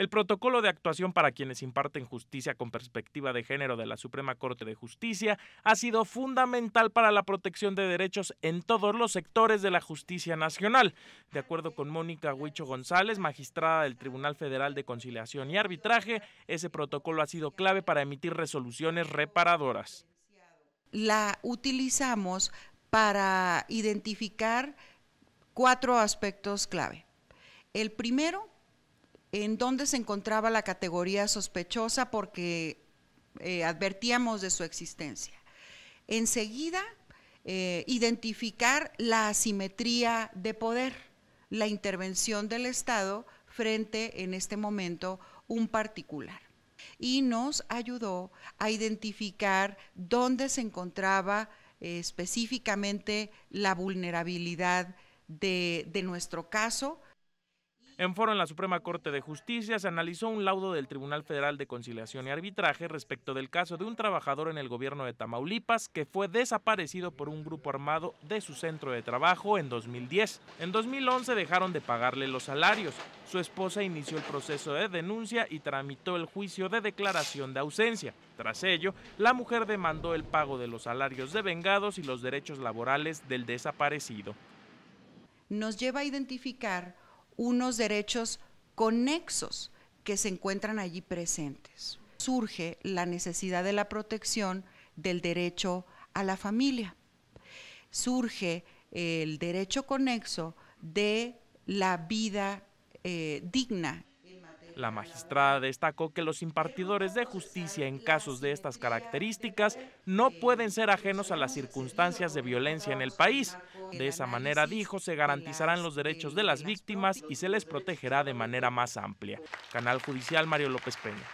El protocolo de actuación para quienes imparten justicia con perspectiva de género de la Suprema Corte de Justicia ha sido fundamental para la protección de derechos en todos los sectores de la justicia nacional. De acuerdo con Mónica Huicho González, magistrada del Tribunal Federal de Conciliación y Arbitraje, ese protocolo ha sido clave para emitir resoluciones reparadoras. La utilizamos para identificar cuatro aspectos clave. El primero en dónde se encontraba la categoría sospechosa porque eh, advertíamos de su existencia. Enseguida, eh, identificar la asimetría de poder, la intervención del Estado frente, en este momento, un particular. Y nos ayudó a identificar dónde se encontraba eh, específicamente la vulnerabilidad de nuestro caso, en foro en la Suprema Corte de Justicia se analizó un laudo del Tribunal Federal de Conciliación y Arbitraje respecto del caso de un trabajador en el gobierno de Tamaulipas que fue desaparecido por un grupo armado de su centro de trabajo en 2010. En 2011 dejaron de pagarle los salarios. Su esposa inició el proceso de denuncia y tramitó el juicio de declaración de ausencia. Tras ello, la mujer demandó el pago de los salarios de vengados y los derechos laborales del desaparecido. Nos lleva a identificar unos derechos conexos que se encuentran allí presentes. Surge la necesidad de la protección del derecho a la familia. Surge el derecho conexo de la vida eh, digna la magistrada destacó que los impartidores de justicia en casos de estas características no pueden ser ajenos a las circunstancias de violencia en el país. De esa manera, dijo, se garantizarán los derechos de las víctimas y se les protegerá de manera más amplia. Canal Judicial Mario López Peña.